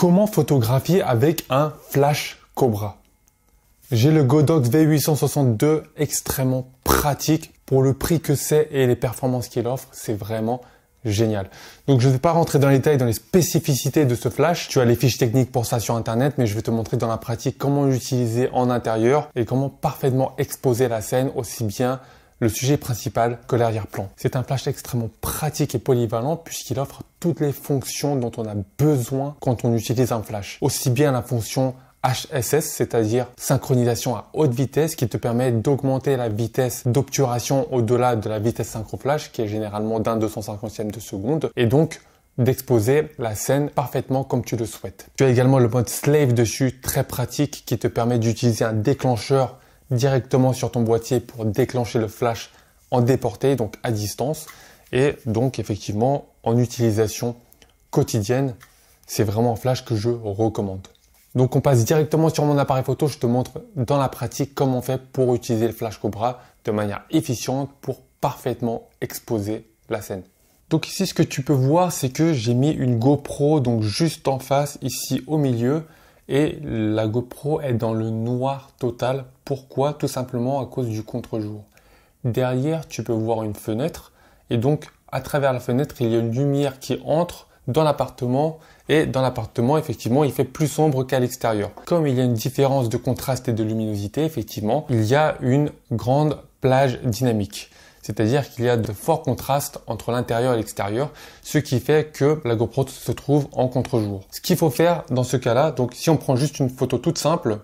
Comment photographier avec un flash Cobra J'ai le Godox V862 extrêmement pratique pour le prix que c'est et les performances qu'il offre, c'est vraiment génial. Donc je ne vais pas rentrer dans les détails, dans les spécificités de ce flash. Tu as les fiches techniques pour ça sur internet, mais je vais te montrer dans la pratique comment l'utiliser en intérieur et comment parfaitement exposer la scène aussi bien le sujet principal que l'arrière-plan. C'est un flash extrêmement pratique et polyvalent puisqu'il offre toutes les fonctions dont on a besoin quand on utilise un flash. Aussi bien la fonction HSS, c'est-à-dire synchronisation à haute vitesse qui te permet d'augmenter la vitesse d'obturation au-delà de la vitesse synchro flash, qui est généralement d'un 250e de seconde et donc d'exposer la scène parfaitement comme tu le souhaites. Tu as également le mode slave dessus très pratique qui te permet d'utiliser un déclencheur directement sur ton boîtier pour déclencher le flash en déporté, donc à distance. Et donc effectivement, en utilisation quotidienne, c'est vraiment un flash que je recommande. Donc on passe directement sur mon appareil photo, je te montre dans la pratique comment on fait pour utiliser le flash Cobra de manière efficiente pour parfaitement exposer la scène. Donc ici ce que tu peux voir c'est que j'ai mis une GoPro donc juste en face ici au milieu et la GoPro est dans le noir total. Pourquoi Tout simplement à cause du contre-jour. Derrière, tu peux voir une fenêtre et donc à travers la fenêtre, il y a une lumière qui entre dans l'appartement et dans l'appartement, effectivement, il fait plus sombre qu'à l'extérieur. Comme il y a une différence de contraste et de luminosité, effectivement, il y a une grande plage dynamique. C'est-à-dire qu'il y a de forts contrastes entre l'intérieur et l'extérieur, ce qui fait que la GoPro se trouve en contre-jour. Ce qu'il faut faire dans ce cas-là, donc si on prend juste une photo toute simple,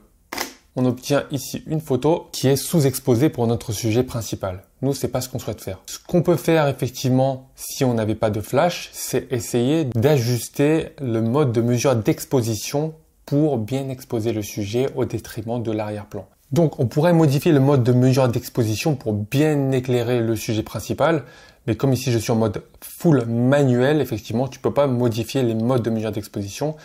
on obtient ici une photo qui est sous-exposée pour notre sujet principal. Nous, c'est pas ce qu'on souhaite faire. Ce qu'on peut faire effectivement si on n'avait pas de flash, c'est essayer d'ajuster le mode de mesure d'exposition pour bien exposer le sujet au détriment de l'arrière-plan. Donc on pourrait modifier le mode de mesure d'exposition pour bien éclairer le sujet principal, mais comme ici je suis en mode full manuel, effectivement tu ne peux pas modifier les modes de mesure d'exposition,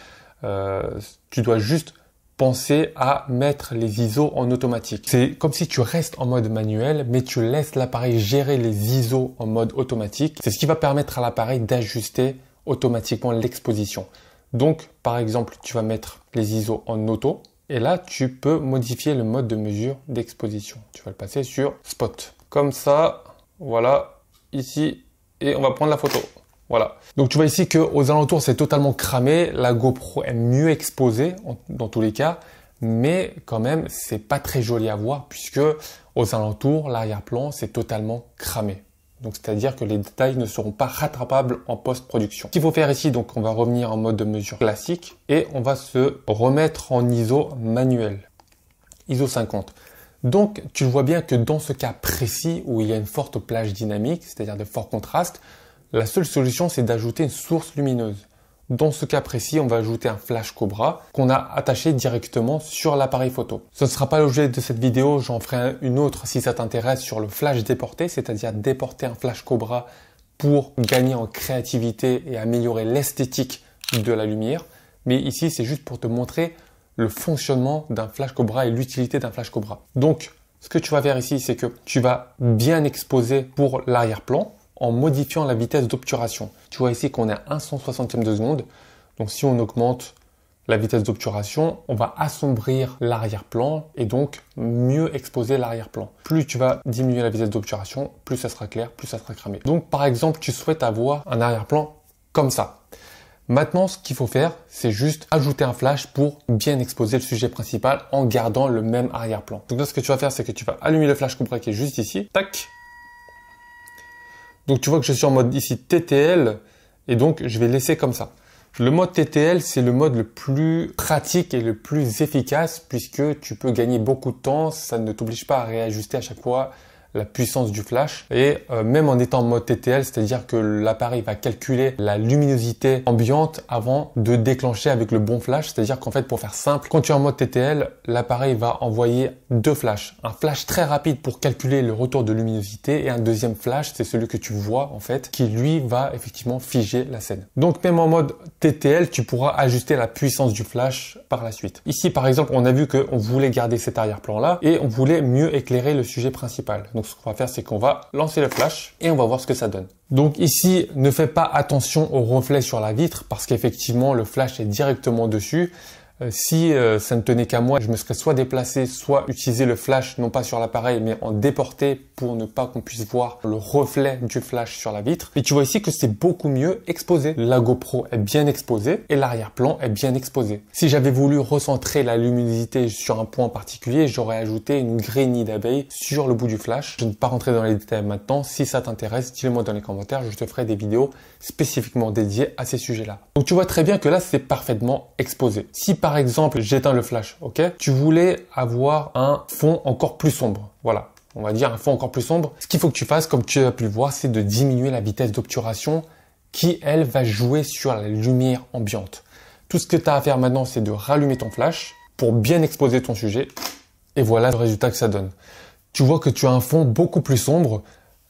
euh, tu dois juste penser à mettre les ISO en automatique. C'est comme si tu restes en mode manuel, mais tu laisses l'appareil gérer les ISO en mode automatique. C'est ce qui va permettre à l'appareil d'ajuster automatiquement l'exposition. Donc par exemple tu vas mettre les ISO en auto, et là, tu peux modifier le mode de mesure d'exposition. Tu vas le passer sur spot. Comme ça, voilà, ici, et on va prendre la photo. Voilà. Donc tu vois ici que aux alentours c'est totalement cramé, la GoPro est mieux exposée dans tous les cas, mais quand même c'est pas très joli à voir puisque aux alentours l'arrière-plan c'est totalement cramé. Donc c'est-à-dire que les détails ne seront pas rattrapables en post-production. Ce qu'il faut faire ici, donc on va revenir en mode de mesure classique et on va se remettre en ISO manuel. ISO 50. Donc tu vois bien que dans ce cas précis où il y a une forte plage dynamique, c'est-à-dire de forts contrastes, la seule solution c'est d'ajouter une source lumineuse. Dans ce cas précis, on va ajouter un flash Cobra qu'on a attaché directement sur l'appareil photo. Ce ne sera pas l'objet de cette vidéo, j'en ferai une autre si ça t'intéresse sur le flash déporté, c'est-à-dire déporter un flash Cobra pour gagner en créativité et améliorer l'esthétique de la lumière. Mais ici, c'est juste pour te montrer le fonctionnement d'un flash Cobra et l'utilité d'un flash Cobra. Donc, ce que tu vas faire ici, c'est que tu vas bien exposer pour l'arrière-plan en modifiant la vitesse d'obturation. Tu vois ici qu'on est à 1 160e de seconde. Donc si on augmente la vitesse d'obturation, on va assombrir l'arrière-plan et donc mieux exposer l'arrière-plan. Plus tu vas diminuer la vitesse d'obturation, plus ça sera clair, plus ça sera cramé. Donc par exemple, tu souhaites avoir un arrière-plan comme ça. Maintenant, ce qu'il faut faire, c'est juste ajouter un flash pour bien exposer le sujet principal en gardant le même arrière-plan. Donc là, ce que tu vas faire, c'est que tu vas allumer le flash complet qui est juste ici. Tac donc tu vois que je suis en mode ici TTL et donc je vais laisser comme ça. Le mode TTL, c'est le mode le plus pratique et le plus efficace puisque tu peux gagner beaucoup de temps, ça ne t'oblige pas à réajuster à chaque fois la puissance du flash. Et euh, même en étant en mode TTL, c'est-à-dire que l'appareil va calculer la luminosité ambiante avant de déclencher avec le bon flash. C'est-à-dire qu'en fait, pour faire simple, quand tu es en mode TTL, l'appareil va envoyer deux flashs. Un flash très rapide pour calculer le retour de luminosité et un deuxième flash, c'est celui que tu vois en fait, qui lui va effectivement figer la scène. Donc même en mode TTL, tu pourras ajuster la puissance du flash par la suite. Ici par exemple, on a vu qu'on voulait garder cet arrière-plan là et on voulait mieux éclairer le sujet principal. Donc ce qu'on va faire, c'est qu'on va lancer le flash et on va voir ce que ça donne. Donc ici, ne fais pas attention au reflet sur la vitre parce qu'effectivement, le flash est directement dessus. Euh, si euh, ça ne tenait qu'à moi, je me serais soit déplacé, soit utilisé le flash, non pas sur l'appareil, mais en déporté pour ne pas qu'on puisse voir le reflet du flash sur la vitre. Et tu vois ici que c'est beaucoup mieux exposé. La GoPro est bien exposée et l'arrière-plan est bien exposé. Si j'avais voulu recentrer la luminosité sur un point particulier, j'aurais ajouté une graine d'abeille sur le bout du flash. Je ne vais pas rentrer dans les détails maintenant. Si ça t'intéresse, dis-le moi dans les commentaires. Je te ferai des vidéos spécifiquement dédiées à ces sujets-là. Donc tu vois très bien que là, c'est parfaitement exposé. Si par par exemple, j'éteins le flash, ok Tu voulais avoir un fond encore plus sombre. Voilà, on va dire un fond encore plus sombre. Ce qu'il faut que tu fasses, comme tu as pu le voir, c'est de diminuer la vitesse d'obturation qui, elle, va jouer sur la lumière ambiante. Tout ce que tu as à faire maintenant, c'est de rallumer ton flash pour bien exposer ton sujet. Et voilà le résultat que ça donne. Tu vois que tu as un fond beaucoup plus sombre.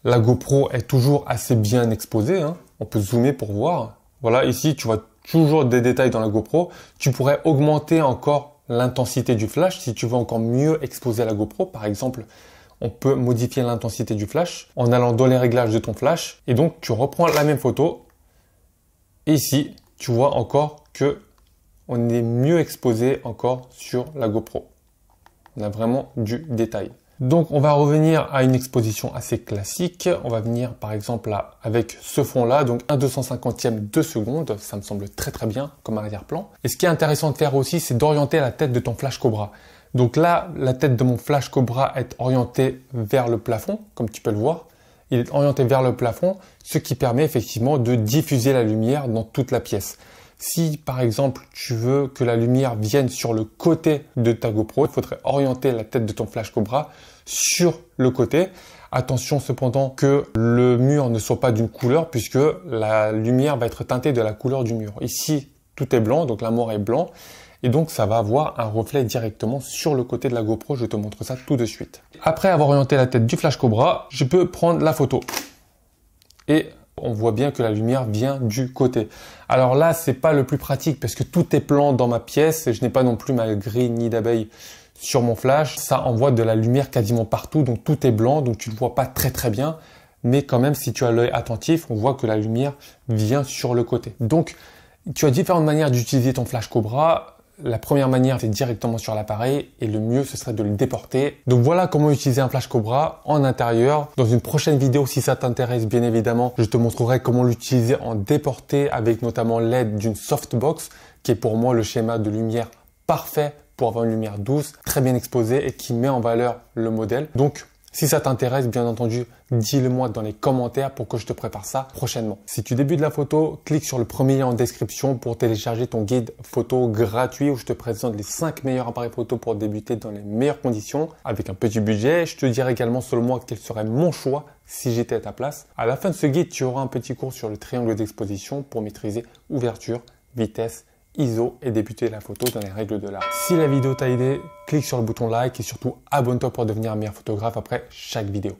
La GoPro est toujours assez bien exposée. Hein. On peut zoomer pour voir. Voilà, ici, tu vois toujours des détails dans la GoPro, tu pourrais augmenter encore l'intensité du flash si tu veux encore mieux exposer la GoPro. Par exemple, on peut modifier l'intensité du flash en allant dans les réglages de ton flash. Et donc, tu reprends la même photo. Et ici, tu vois encore que on est mieux exposé encore sur la GoPro. On a vraiment du détail. Donc on va revenir à une exposition assez classique. On va venir par exemple avec ce fond là, donc 1 250e de seconde, ça me semble très très bien comme arrière-plan. Et ce qui est intéressant de faire aussi, c'est d'orienter la tête de ton flash cobra. Donc là, la tête de mon flash cobra est orientée vers le plafond, comme tu peux le voir. Il est orienté vers le plafond, ce qui permet effectivement de diffuser la lumière dans toute la pièce. Si par exemple tu veux que la lumière vienne sur le côté de ta GoPro, il faudrait orienter la tête de ton flash Cobra sur le côté. Attention cependant que le mur ne soit pas d'une couleur puisque la lumière va être teintée de la couleur du mur. Ici, tout est blanc, donc la mort est blanc. Et donc ça va avoir un reflet directement sur le côté de la GoPro, je te montre ça tout de suite. Après avoir orienté la tête du Flash Cobra, je peux prendre la photo. Et on voit bien que la lumière vient du côté. Alors là, c'est pas le plus pratique parce que tout est plan dans ma pièce et je n'ai pas non plus ma grille ni d'abeille sur mon flash. Ça envoie de la lumière quasiment partout, donc tout est blanc, donc tu ne vois pas très très bien. Mais quand même, si tu as l'œil attentif, on voit que la lumière vient sur le côté. Donc, tu as différentes manières d'utiliser ton flash Cobra. La première manière, c'est directement sur l'appareil et le mieux, ce serait de le déporter. Donc voilà comment utiliser un flash Cobra en intérieur. Dans une prochaine vidéo, si ça t'intéresse, bien évidemment, je te montrerai comment l'utiliser en déporté avec notamment l'aide d'une softbox qui est pour moi le schéma de lumière parfait pour avoir une lumière douce, très bien exposée et qui met en valeur le modèle. Donc si ça t'intéresse, bien entendu, dis-le moi dans les commentaires pour que je te prépare ça prochainement. Si tu débutes la photo, clique sur le premier lien en description pour télécharger ton guide photo gratuit où je te présente les 5 meilleurs appareils photo pour débuter dans les meilleures conditions avec un petit budget. Je te dirai également selon moi quel serait mon choix si j'étais à ta place. À la fin de ce guide, tu auras un petit cours sur le triangle d'exposition pour maîtriser ouverture, vitesse, ISO et débuter la photo dans les règles de l'art. Si la vidéo t'a aidé, clique sur le bouton like et surtout abonne-toi pour devenir un meilleur photographe après chaque vidéo.